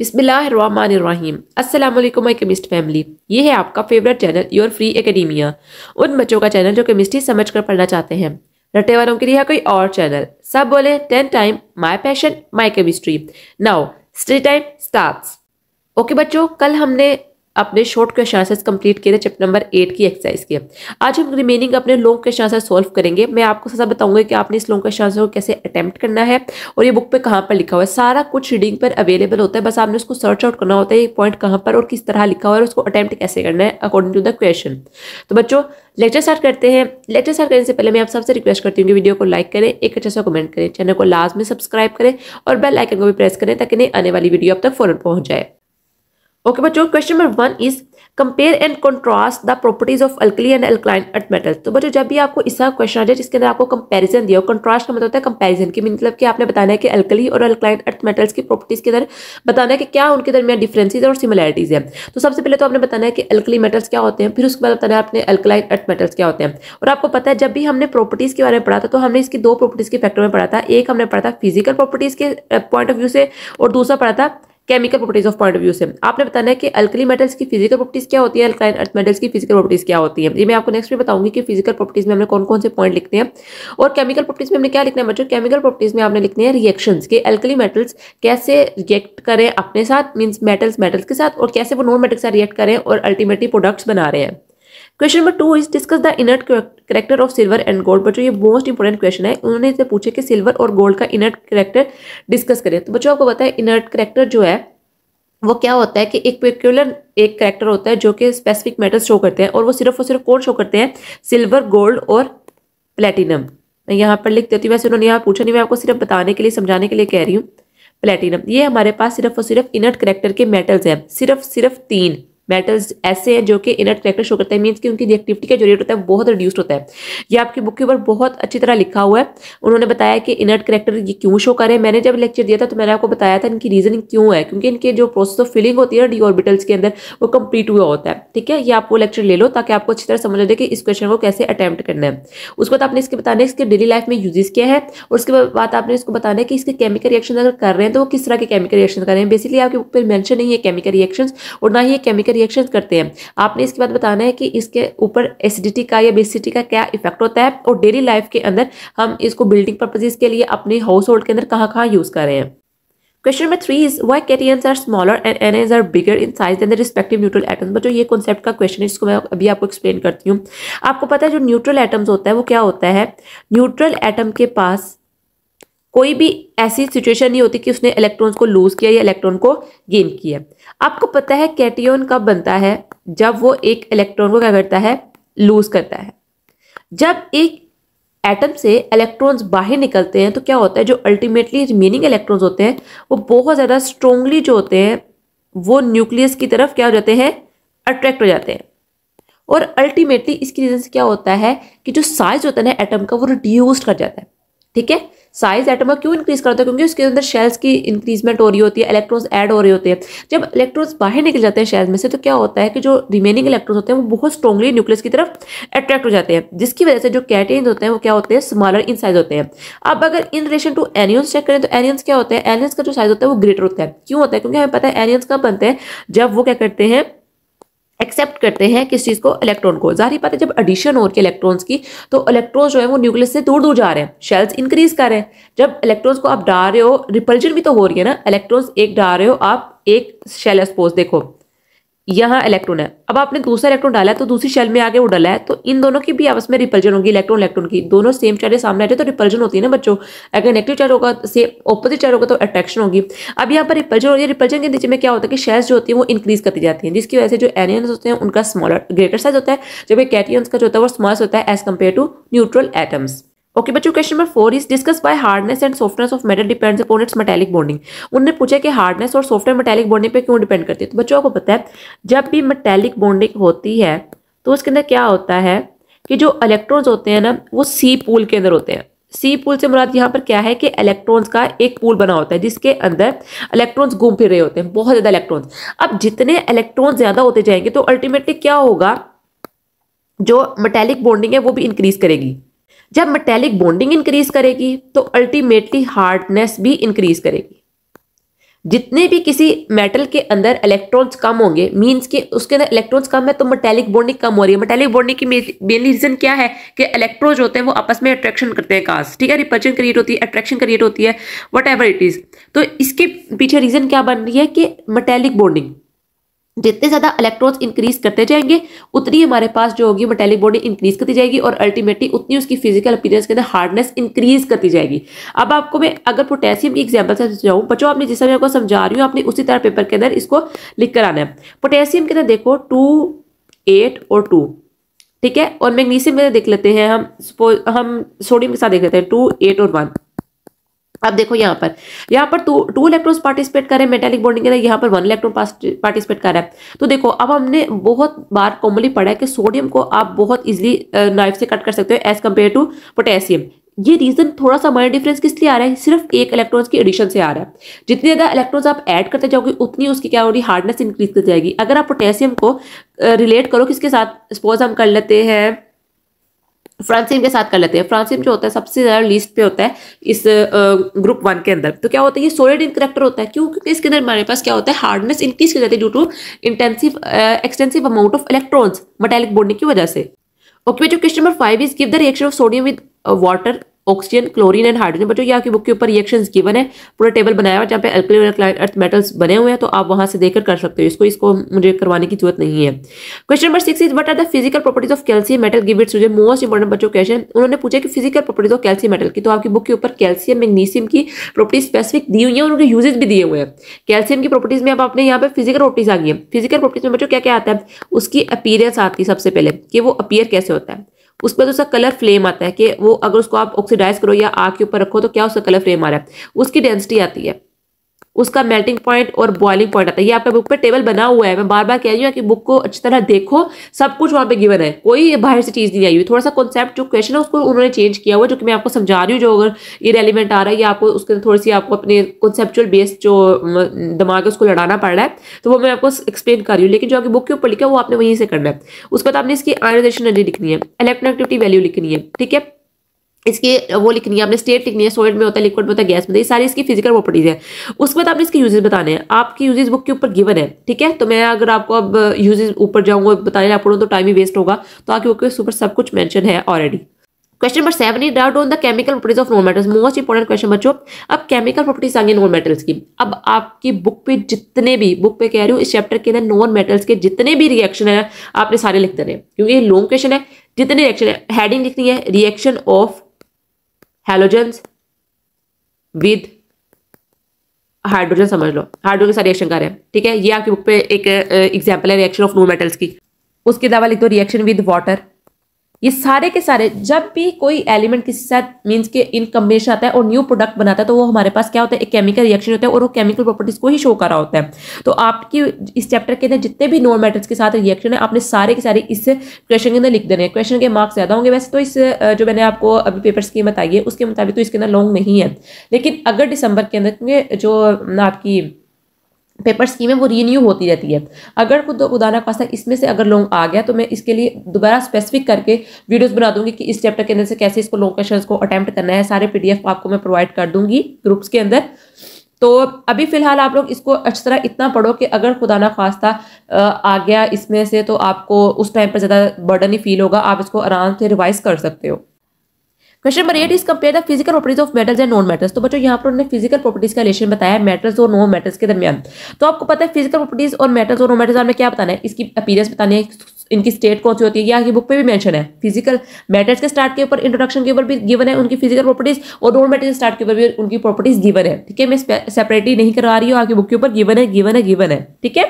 बिस्मिल्लाहिर्रहमानिर्रहीम अस्सलाम वालेकुम माय केमिस्ट फैमिली ये है आपका favourite channel your free academia उन बच्चों का चैनल जो केमिस्ट्री समझ कर पढ़ना चाहते हैं रटे वालों के लिए है कोई और चैनल सब बोले ten time my passion my chemistry now study time start okay बच्चों कल हमने अपने शॉर्ट क्वेश्चन आंसर्स कंप्लीट किए थे चैप्टर नंबर एट की एक्सरसाइज के आज हम रिमेनिंग अपने लॉन्ग क्वेश्चन आंसर सॉल्व करेंगे मैं आपको सबसे बताऊंगा कि आपने इस लॉन्ग क्वेश्चन आंसर को कैसे अटैम्प्ट करना है और ये बुक पे कहाँ पर लिखा हुआ है सारा कुछ रीडिंग पर अवेलेबल होता है बस आपने उसको सर्च आउट करना होता है ये पॉइंट कहाँ पर और किस तरह लिखा हुआ है और उसको अटैम्प्ट कैसे करना है अकॉर्डिंग टू द क्वेश्चन तो बच्चों लेक्चर स्टार्ट करते हैं लेक्चर स्टार्ट करने से पहले मैं आप सबसे रिक्वेस्ट करती हूँ कि वीडियो को लाइक करें एक अच्छा से कमेंट करें चैनल को लास्ट में सब्सक्राइब करें और बेल आइकन को भी प्रेस करें ताकि नहीं आने वाली वीडियो अब तक फ़ौरन पहुँच जाए ओके बच्चों question number one is compare and contrast the properties of alkali and alkaline earth metal तो बच्चों जब भी आपको इसका क्वेश्चन आ जाए जिसके अंदर आपको कंपैरिजन दिया हो कंट्रास्ट का मतलब होता है कंपैरिजन की मतलब कि आपने बताना है कि अल्कली और अल्कलाइन अर्थ मेटल्स की प्रॉपर्टीज के अंदर बताना है कि क्या उनके दरमियान डिफ्रेंसिस और सिमिलैरिटीज है तो सबसे पहले तो आपने बताना है कि अल्कली मेटल्स क्या होते हैं फिर उसके बाद बताना है अपने अल्कलाइन अर्थ मेटल्स क्या होते हैं और आपको पता है जब भी हमने प्रॉपर्टीज के बारे में पढ़ा था तो हमने इसकी दो प्रॉपर्टीज के फैक्टर में पढ़ा था एक हमने पढ़ा था फिजिकल प्रॉपर्टीज के पॉइंट ऑफ व्यू से और दूसरा पढ़ा था chemical properties of point of view से आपने बताना है कि अल्कली मेटल्स की फिजिकल प्रॉपर्टीज क्या होती है अल्काइन अर्थ मेटल्स की फिजिकल प्रॉपर्टीज क्या होती है ये मैं आपको नेक्स्ट में बताऊंगी कि फिजिकल प्रॉपर्टीज में हमने कौन कौन से पॉइंट लिखते हैं और केमिकल प्रॉपर्टीज में हमने क्या लिखना है बच्चों केमिकल प्रॉपर्टीज में आपने लिखने हैं रिएक्शन के अल्कली मेटल्स कैसे रिएक्ट करें अपने साथ मीन्स मेटल्स मेटल्स के साथ और कैसे वो नॉन मेटल्स रिएक्ट करें और अल्टीमेटली प्रोडक्ट्स बना रहे हैं question number two is discuss the inert character of silver and gold बच्चों ये मोस्ट इंपॉर्टेंट क्वेश्चन है उन्होंने इसे पूछे कि सिल्वर और गोल्ड का इनर्ट करेक्टर डिस्कस करें तो बच्चों आपको पता है इनर्ट करेक्टर जो है वो क्या होता है कि एक पर्टिकुलर एक करेक्टर होता है जो कि स्पेसिफिक मेटल्स शो करते हैं और वो सिर्फ और सिर्फ कौन शो करते हैं सिल्वर गोल्ड और प्लेटिनम मैं यहाँ पर लिख देती हूँ वैसे उन्होंने यहाँ पूछा नहीं मैं आपको सिर्फ बताने के लिए समझाने के लिए कह रही हूँ प्लेटिनम ये हमारे पास सिर्फ और सिर्फ इनर्ट करेक्टर के मेटल्स हैं सिर्फ सिर्फ तीन मेटल्स ऐसे हैं जो कि इनर्ट करेक्टर शो करते हैं मीन्स कि उनकी रिएक्टिविटी का जो रेट होता है बहुत रिड्यूस्ड होता है ये आपकी बुक के ऊपर बहुत अच्छी तरह लिखा हुआ है उन्होंने बताया कि इनर्ट करेक्टर ये क्यों शो करें मैंने जब लेक्चर दिया था तो मैंने आपको बताया था इनकी रीजनिंग क्यों है क्योंकि इनके जो प्रोसेस ऑफ फिलिंग होती है डी ऑर्बिटल्स के अंदर वो कंप्लीट हुआ होता है ठीक है ये आप वो लेक्चर ले लो ताकि आपको अच्छी तरह समझ आ जाए कि इस क्वेश्चन को कैसे अटैम्प्ट करना है उसके बाद आपने इसके बताने इसके डेली लाइफ में यूजेस क्या है और उसके बाद आपने इसको बताना है कि इसके केमिकल रिएक्शन अगर कर रहे हैं तो वो किस तरह के केमिकल रिएक्शन कर रहे हैं बेसिकली आपके बुक पर मैंशन नहीं है केमिकल रिएक्शन और ना ही केमिकल रिएक्शन करते हैं आपने इसके बाद बताना है कि इसके ऊपर एसिडिटी का या बेसिडिटी का क्या इफेक्ट होता है और डेली लाइफ के अंदर हम इसको बिल्डिंग पर्पजेज के लिए अपने हाउस होल्ड के अंदर कहाँ कहाँ यूज़ कर रहे हैं question number three is why cations are smaller and anions are bigger in size than the respective neutral atoms but जो ये कॉन्सेप्ट का क्वेश्चन है इसको मैं अभी आपको एक्सप्लेन करती हूँ आपको पता है जो न्यूट्रल एटम्स होता है वो क्या होता है न्यूट्रल एटम के पास कोई भी ऐसी सिचुएशन नहीं होती कि उसने इलेक्ट्रॉन्स को लूज किया या इलेक्ट्रॉन को गेन किया आपको पता है कैटियन कब बनता है जब वो एक इलेक्ट्रॉन को क्या करता है लूज करता है जब एक एटम से इलेक्ट्रॉन्स बाहर निकलते हैं तो क्या होता है जो अल्टीमेटली रिमेनिंग इलेक्ट्रॉन्स होते हैं वो बहुत ज़्यादा स्ट्रोंगली जो होते हैं वो न्यूक्लियस की तरफ क्या हो जाते हैं अट्रैक्ट हो जाते हैं और अल्टीमेटली इसकी रीजन से क्या होता है कि जो साइज होता है ना एटम का वो रिड्यूस्ड कर जाता है ठीक है साइज एटम का क्यों इंक्रीज करता है क्योंकि उसके अंदर शेल्स की इंक्रीजमेंट हो रही होती है इलेक्ट्रॉन्स ऐड हो रहे होते हैं जब इलेक्ट्रॉन्स बाहर निकल जाते हैं शेल्स में से तो क्या होता है कि जो रिमेनिंग इलेक्ट्रॉन्स होते हैं वो बहुत स्ट्रॉगली न्यूक्लियस की तरफ अट्रैक्ट हो जाते हैं जिसकी वजह से जो कैटेन्स होते हैं वो क्या होते हैं स्मॉलर इन साइज होते हैं अब अगर in relation to anions check करें तो एनियंस क्या होता है एनियंस का जो साइज होता है वो ग्रेटर होता है क्यों होता है क्योंकि हमें पता है एनियंस कब बनते हैं जब वो क्या करते हैं एक्सेप्ट करते हैं किस चीज़ को इलेक्ट्रॉन को जाहिर बात है जब एडिशन हो रही है इलेक्ट्रॉन्स की तो इलेक्ट्रॉन्स जो है वो न्यूक्लियस से दूर दूर जा रहे हैं शेल्स इंक्रीज कर रहे हैं जब इलेक्ट्रॉन्स को आप डाल रहे हो रिपल्जन भी तो हो रही है ना इलेक्ट्रॉन्स एक डाल रहे हो आप एक शेल एक्सपोज देखो यहाँ इलेक्ट्रॉन है अब आपने दूसरा इलेक्ट्रॉन डाला है तो दूसरी शेल में आगे वो डाला है तो इन दोनों की भी आपस में रिपल्जन होगी इलेक्ट्रॉन इलेक्ट्रॉन की दोनों सेम चार्ज सामने आ जाए तो रिपल्जन होती है ना बच्चों अगर नेगेटिव चार्ज होगा सेम ऑपोजिट चार्ज होगा तो अट्रैक्शन होगी अब यहाँ पर रिपल्जन होती है रिपल्जन के नीचे में क्या होता है कि शेल्स जो होती है वो इंक्रीज करती जाती है जिसकी वजह से जो एनियंस होते हैं उनका स्मॉलर ग्रेटर साइज होता है जबकि कैटियंस का जो होता है वो स्मॉल होता है as compare to neutral atoms okay बच्चों question number four is discuss by hardness and softness of metal depends upon its metallic bonding उन्होंने पूछा कि हार्डनेस और सॉफ्टनेस मेटेलिक बॉन्डिंग पे क्यों डिपेंड करती है तो बच्चों आपको पता है जब भी मेटेलिक बॉन्डिंग होती है तो उसके अंदर क्या होता है कि जो इलेक्ट्रॉन्स होते हैं ना वो सी पूल के अंदर होते हैं सी पूल से मुराद यहाँ पर क्या है कि इलेक्ट्रॉन्स का एक पूल बना होता है जिसके अंदर इलेक्ट्रॉन्स घूम फिर रहे होते हैं बहुत ज़्यादा इलेक्ट्रॉन्स अब जितने इलेक्ट्रॉन्स ज़्यादा होते जाएंगे तो अल्टीमेटली क्या होगा जो मेटेलिक बॉन्डिंग है वो भी इंक्रीज करेगी जब मेटेलिक बॉन्डिंग इंक्रीज करेगी तो अल्टीमेटली हार्डनेस भी इंक्रीज करेगी जितने भी किसी मेटल के अंदर इलेक्ट्रॉन्स कम होंगे मींस के उसके अंदर इलेक्ट्रॉन्स कम है तो मेटेलिक बॉन्डिंग कम हो रही है मेटेलिक बॉन्डिंग की मेनली रीजन क्या है कि इलेक्ट्रॉन्स होते हैं वो आपस में अट्रैक्शन करते हैं कास्ट ठीक है रिपल्शन क्रिएट होती है अट्रैक्शन क्रिएट होती है वट एवर इट इज़ तो इसके पीछे रीज़न क्या बन रही है कि मेटेलिक बॉन्डिंग जितने ज़्यादा इलेक्ट्रॉन्स इंक्रीज करते जाएंगे उतनी हमारे पास जो होगी मेटेलिक बॉडी इंक्रीज करती जाएगी और अल्टीमेटली उतनी उसकी फिजिकल अपीरेंस के अंदर हार्डनेस इंक्रीज करती जाएगी अब आपको मैं अगर पोटेशियम की एग्जाम्पल से समझाऊँ बच्चों आपने जिस समय आपको समझा रही हूँ आपने उसी तरह पेपर के अंदर इसको लिख कर आना है पोटेशियम के अंदर देखो टू एट और टू ठीक है और मैग्नीशियम के देख लेते हैं हम सपोज हम सोडियम के साथ देख लेते हैं टू एट और वन अब देखो यहाँ पर यहाँ पर टू टू इलेक्ट्रॉन्स पार्टिसिपेट कर रहे हैं मेटेलिक बॉन्डिंग के अंदर यहाँ पर वन इलेक्ट्रॉन पार्टिसिपेट कर रहा है तो देखो अब हमने बहुत बार कॉमनली पढ़ा है कि सोडियम को आप बहुत इजीली नाइफ से कट कर सकते हो एज कम्पेयर टू पोटेशियम ये रीजन थोड़ा सा माइनर डिफरेंस किस लिए आ रहा है सिर्फ एक इलेक्ट्रॉन्स की एडिशन से आ रहा है जितने ज़्यादा इलेक्ट्रॉन्स आप ऐड करते जाओगे उतनी उसकी क्या हो रही हार्डनेस इंक्रीज कर जाएगी अगर आप पोटेशियम को रिलेट करो किसके साथ सपोज हम कर लेते हैं फ्रांसिम के साथ कर लेते हैं फ्रांसिम जो होता है सबसे ज़्यादा लिस्ट पे होता है इस ग्रुप वन के अंदर तो क्या होता है ये सोलिड इन करेक्टर होता है क्यों क्योंकि इसके अंदर हमारे पास क्या होता है हार्डनेस इंक्रीज की जाती है due to intensive extensive amount of electrons metallic bonding की वजह से ओके जो question number five is give the reaction of sodium with water oxygen chlorine and hydrogen बच्चों ये आपकी बुक के ऊपर रिएक्शंस गिवन है पूरा टेबल बनाया हुआ जहाँ पे अल्कली अर्थ मेटल्स बने हुए हैं तो आप वहां से देखकर कर सकते हो इसको इसको मुझे करवाने की जरूरत नहीं है question number six is what are the physical properties of calcium metal give its most important बच्चों क्वेश्चन उन्होंने पूछा कि physical properties of calcium metal की तो आपकी बुक के ऊपर कैल्सियम मैग्नीशियम की प्रॉपर्टी स्पेसिफिक दी हुई है और उनके यूजेज भी दिए हुए हैं कैल्सियम की प्रॉपर्टीज में आपने यहाँ पे फिजिकल प्रॉपर्टीज आ गई है फिजिकल प्रॉपर्टीज में बच्चों क्या क्या आता है उसकी अपीयरेंस आती है सबसे पहले कि वो अपीयर कैसे होता है उस पर तो उसका कलर फ्लेम आता है कि वो अगर उसको आप ऑक्सीडाइज करो या आग के ऊपर रखो तो क्या उसका कलर फ्लेम आ रहा है उसकी डेंसिटी आती है उसका मेल्टिंग पॉइंट और बॉइलिंग पॉइंट आता है ये आपका बुक पे टेबल बना हुआ है मैं बार बार कह रही हूँ कि बुक को अच्छी तरह देखो सब कुछ वहाँ पे गिवन है कोई बाहर से चीज़ नहीं आई हुई थोड़ा सा कॉन्सेप्ट जो क्वेश्चन है उसको उन्होंने चेंज किया हुआ जो कि मैं आपको समझा रही हूँ जो अगर ये रेलिवेंट आ रहा है या आपको उसके थोड़ी सी आपको अपने कॉन्सेप्चुअल बेस्ड जो दिमाग है उसको लड़ाना पड़ रहा है तो वो मैं आपको एक्सप्लेन कर रही हूँ लेकिन जो आपकी बुक के ऊपर लिखा है वो आपने वहीं से करना है उसके बाद आपने इसकी आयोजन एनर्जी लिखनी है इलेक्ट्रोनिक्टिविटी वैल्यू लिखनी है ठीक है इसकी वो लिखनी है आपने स्टेट लिखनी है सॉलिड में होता है लिक्विड में होता है गैस में होता है सारी इसकी फिजिकल प्रॉपर्टीज है उसके बाद आपने इसके यूजेस बताने हैं आपकी यूजेस बुक के ऊपर गिवन है ठीक है तो मैं अगर आपको अब यूजेस uh, ऊपर जाऊंगा बताने आपको तो टाइम ही वेस्ट होगा तो आपकी बुक के ऊपर सब कुछ मैंशन है ऑलरेडी क्वेश्चन नंबर सेवन ही doubt on the chemical properties of non metals most important question बच्चों अब केमिकल प्रॉपर्टीज आएंगे नॉन मेटल्स की अब आपकी बुक पे जितने भी बुक पे कह रही हूँ इस चैप्टर के अंदर नॉन मेटल्स के जितने भी रिएक्शन है आपने सारे लिखते रहे क्योंकि ये लॉन्ग क्वेश्चन है जितने रिएक्शन है हेडिंग लिखनी है reaction of halogens with hydrogen समझ लो हाइड्रोजन सारे रिएक्शन कर रहे हैं ठीक है ये आपकी बुक पे एक एग्जाम्पल है रिएक्शन ऑफ नो मेटल्स की उसके अलावा लिख दो रिएक्शन विद वाटर ये सारे के सारे जब भी कोई एलिमेंट किसी साथ मीन्स के इन कम्बिनेशन आता है और न्यू प्रोडक्ट बनाता है तो वो हमारे पास क्या होता है एक केमिकल रिएक्शन होता है और वो केमिकल प्रॉपर्टीज को ही शो कर रहा होता है तो आपकी इस चैप्टर के अंदर जितने भी नॉन मेटल्स के साथ रिएक्शन है आपने सारे के सारे इस क्वेश्चन के अंदर लिख देने हैं क्वेश्चन के मार्क्स ज़्यादा होंगे वैसे तो इस जो मैंने आपको अभी पेपर स्कीम बताई है उसके मुताबिक तो इसके अंदर लॉन्ग नहीं है लेकिन अगर दिसंबर के अंदर जो आपकी पेपर स्कीम है वो रीन्यू होती रहती है अगर खुद खुदा पास इसमें से अगर लोग आ गया तो मैं इसके लिए दोबारा स्पेसिफिक करके वीडियोस बना दूंगी कि इस चैप्टर के अंदर से कैसे इसको लोन क्वेश्चन को अटैम्प्ट करना है सारे पीडीएफ आपको मैं प्रोवाइड कर दूंगी ग्रुप्स के अंदर तो अभी फ़िलहाल आप लोग इसको अच्छी तरह इतना पढ़ो कि अगर खुदा ना खास्ता आ गया इसमें से तो आपको उस टाइम पर ज़्यादा बर्डन ही फील होगा आप इसको आराम से रिवाइज़ कर सकते हो question number eight is compare the physical properties of metals and non metals तो बच्चों यहाँ पर उन्होंने फिजिकल प्रॉपर्टीज का रिलेशन बताया मेटल्स और नॉन मेटल्स के दरमियान तो आपको पता है फिजिकल प्रॉपर्टीज और मेटल्स और नॉन मेटल्स आपने क्या बताना है इसकी अपीरेंस बताने है इनकी स्टेट कौन सी होती है या बुक पे भी मेंशन है फिजिकल मैटर्स के स्टार्ट के ऊपर इंट्रोडक्शन के ऊपर भी गिवन है उनकी फिजिकल प्रॉपर्टीज और नॉन मैटर के स्टार्ट के ऊपर भी उनकी प्रॉपर्टीज गिवन है ठीक है मैं सेपरेटली नहीं करवा रही हूँ आपकी बुक के ऊपर गिवन है गिवन है गिवन है ठीक है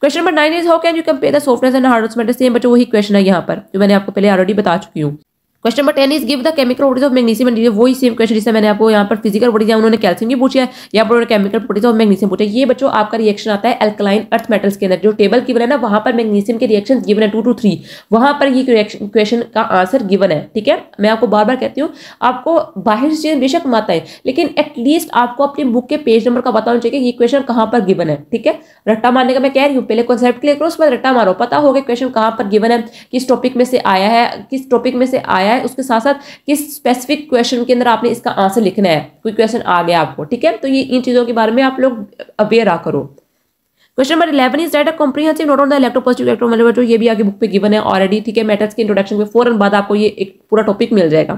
question number nine is how can you compare the softness and hardness metal same बच्चों वही क्वेश्चन है यहाँ पर जो मैंने आपको पहले ऑलरेडी बता चुकी हूँ question number ten is give the chemical properties of magnesium and वही सेम क्वेश्चन जिससे मैंने आपको यहाँ पर फिजिकल प्रॉपर्टीज है उन्होंने कैल्शियम की पूछा है या पर उन्होंने केमिकल प्रॉपर्टीज ऑफ मैग्नीशियम पूछा ये बच्चों आपका रिएक्शन आता है एल्कलाइन अर्थ मेटल्स के अंदर जो टेबल की है ना वहाँ पर मैग्नीशियम के रिएक्शन गिवन है टू टू थ्री वहाँ पर ये क्वेश्चन का आंसर गिवन है ठीक है मैं आपको बार बार कहती हूँ आपको बाहर से चीज़ें बेशक माता है लेकिन एटलीस्ट आपको अपनी बुक के पेज नंबर का बताना चाहिए कि ये क्वेश्चन कहाँ पर गिवन है ठीक है रट्टा मारने का मैं कह रही हूँ पहले कॉन्सेप्ट क्लियर करो उसके बाद रट्टा मारो पता होगा क्वेश्चन कहाँ पर गिवन है किस टॉपिक में से आया है किस टॉपिक में से आया है उसके साथ साथ किस स्पेसिफिक क्वेश्चन के अंदर आपने इसका आंसर लिखना है कोई क्वेश्चन आ गया आपको ठीक है तो ये इन चीज़ों के बारे में आप लोग अवेयर आ करो question number eleven is date comprehensive note on the electropositive electropositive electronegative ये भी आगे बुक पे गिवन है ऑलरेडी ठीक है मैटर्स के इंट्रोडक्शन में फोरन बाद आपको ये एक पूरा टॉपिक मिल जाएगा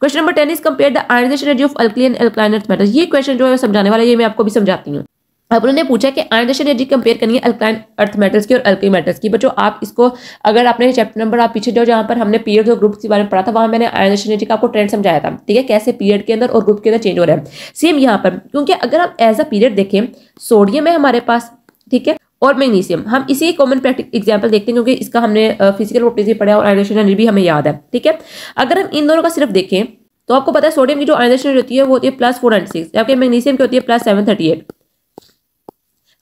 question number ten is compare the ionization radio of alkali and alkaline earth metals ये क्वेश्चन जो है समझाने वाला ये मैं आपको भी समझाती हूँ अब उन्होंने पूछा कि आयनाइजेशन एनर्जी कंपेयर करनी है अल्काइन अर्थ मेटल्स की और अल्कली मेटल्स की बच्चों आप इसको अगर आपने चैप्टर नंबर आप पीछे जाओ जहाँ पर हमने पीरियड और ग्रुप के बारे में पढ़ा था वहाँ मैंने आयनाइजेशन एनर्जी का आपको ट्रेंड समझाया था ठीक है कैसे पीरियड के अंदर और ग्रुप के अंदर चेंज हो रहा है सेम यहाँ पर क्योंकि अगर आप एज अ पीरियड देखें सोडियम है हमारे पास ठीक है और मैग्नीशियम हम इसी कॉमन प्रैक्टिक एग्जाम्पल देखते हैं क्योंकि इसका हमने फिजिकल प्रॉपर्टीज भी पढ़ा और आयनाइजेशन एनर्जी भी हमें याद है ठीक है अगर हम इन दोनों का सिर्फ देखें तो आपको पता है सोडियम की जो आयनाइजेशन होती है वो होती है प्लस फोर नाइन सिक्स जबकि मैग्नीशियम की होती है प्लस सेवन थर्टी एट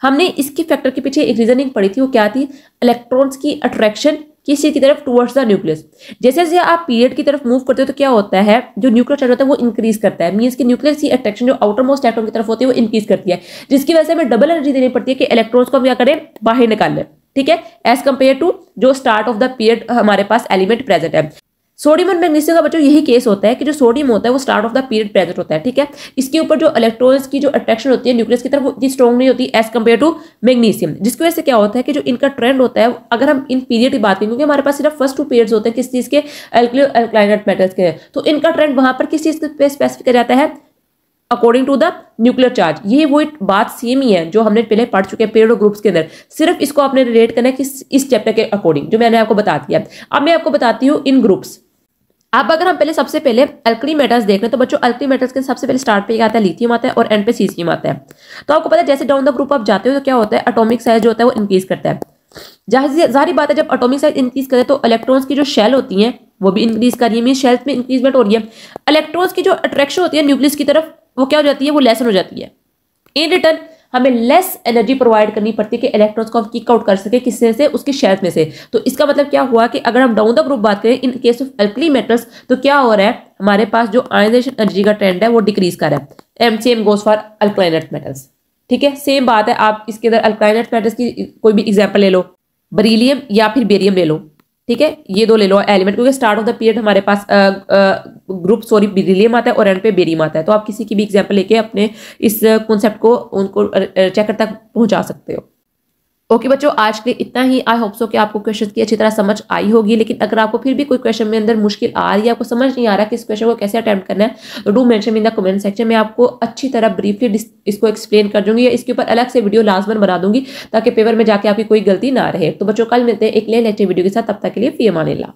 हमने इसके फैक्टर के पीछे एक रीजनिंग पढ़ी थी वो क्या थी इलेक्ट्रॉन्स की अट्रैक्शन किस चीज की तरफ टुवर्ड्स द न्यूक्लियस जैसे जैसे आप पीरियड की तरफ मूव करते हो तो क्या होता है जो न्यूक्लियर चार्ज होता है वो इंक्रीज करता है मीन्स की न्यूक्लियस की अट्रैक्शन जो आउटर मोस्ट इलेक्ट्रॉन की तरफ होती है वो इंक्रीज करती है जिसकी वजह से हमें डबल एनर्जी देनी पड़ती है कि इलेक्ट्रॉन्स को हम क्या करें बाहर निकाल लें ठीक है एज कम्पेयर टू जो स्टार्ट ऑफ द पीरियड हमारे पास एलिमेंट प्रेजेंट है सोडियम और मैग्नीशियम का बच्चों यही केस होता है कि जो सोडियम होता है वो start of the period present होता है ठीक है इसके ऊपर जो इलेक्ट्रॉन्स की जो अट्रैक्शन होती है न्यूक्लियस की तरफ इतनी स्ट्रॉन्ग नहीं होती एज कम्पेयर टू मैग्नीशियम जिसकी वजह से क्या होता है कि जो इनका ट्रेंड होता है अगर हम इन पीरियड की बात करें क्योंकि हमारे पास सिर्फ फर्स्ट टू पीरियड्स होते हैं किस चीज़ के अल्कलाइनेट मेटल्स के तो इनका ट्रेंड वहाँ पर किस चीज़ पर स्पेसिफिक किया जाता है according to the nuclear charge ये वो बात सेम ही है जो हमने पहले पढ़ चुके हैं पेड ग्रुप्स के अंदर सिर्फ इसको आपने रिलेट करना है कि इस चैप्टर के अकॉर्डिंग जो मैंने आपको बता दिया अब मैं आपको बताती हूँ इन ग्रुप्स अब अगर हम पहले सबसे पहले अल्कली मेटल्स देख रहे हैं तो बच्चों अल्कली मेटल्स के सबसे पहले स्टार्ट पे आता है लिथियम आता है और एंड पे सीसीम आता है तो आपको पता है जैसे डाउन द ग्रुप आप जाते हो तो क्या होता है अटोमिक साइज जो होता है वो इंक्रीज करता है जारी बात है जब अटोमिक साइज इंक्रीज करे तो इलेक्ट्रॉन्स की जो शेल होती है वो भी इंक्रीज कर रही है मीन शेल्स में इंक्रीजमेंट हो रही है इलेक्ट्रॉन्स की जो अट्रैक्शन होती है न्यूक्लियस की तरफ वो क्या हो जाती है वो लेसन हो जाती है इन रिटर्न हमें लेस एनर्जी प्रोवाइड करनी पड़ती है कि इलेक्ट्रॉन्स को हम किक आउट कर सके किससे से उसकी शेल्फ में से तो इसका मतलब क्या हुआ कि अगर हम डाउन द ग्रुप बात करें in case of alkali metals तो क्या हो रहा है हमारे पास जो आयनाइजेशन एनर्जी का ट्रेंड है वो डिक्रीज कर रहा है M C M goes for alkaline metals ठीक है सेम बात है आप इसके अंदर अल्कलाइनट मेटल्स की कोई भी एग्जाम्पल ले लो बरीलियम या फिर बेरियम ले लो ठीक है ये दो ले लो एलिमेंट क्योंकि स्टार्ट ऑफ द पीरियड हमारे पास ग्रुप सॉरी बिरिलियम आता है और एंड पे बेरियम आता है तो आप किसी की भी एग्जाम्पल लेके अपने इस कॉन्सेप्ट को उनको चेकर तक पहुंचा सकते हो ओके बच्चों आज के लिए इतना ही आई होप सो कि आपको क्वेश्चन की अच्छी तरह समझ आई होगी लेकिन अगर आपको फिर भी कोई क्वेश्चन में अंदर मुश्किल आ रही है आपको समझ नहीं आ रहा कि इस क्वेश्चन को कैसे अटैम्प्ट करना है तो do mention in the comment section में आपको अच्छी तरह ब्रीफली इसको एक्सप्लेन कर दूंगी या इसके ऊपर अलग से वीडियो लास्ट बना दूंगी ताकि पेपर में जाकर आपकी कोई गलती ना रहे तो बच्चों कल मिलते हैं एक नए लेक्चर वीडियो के साथ तब तक के लिए फी मानिल्ला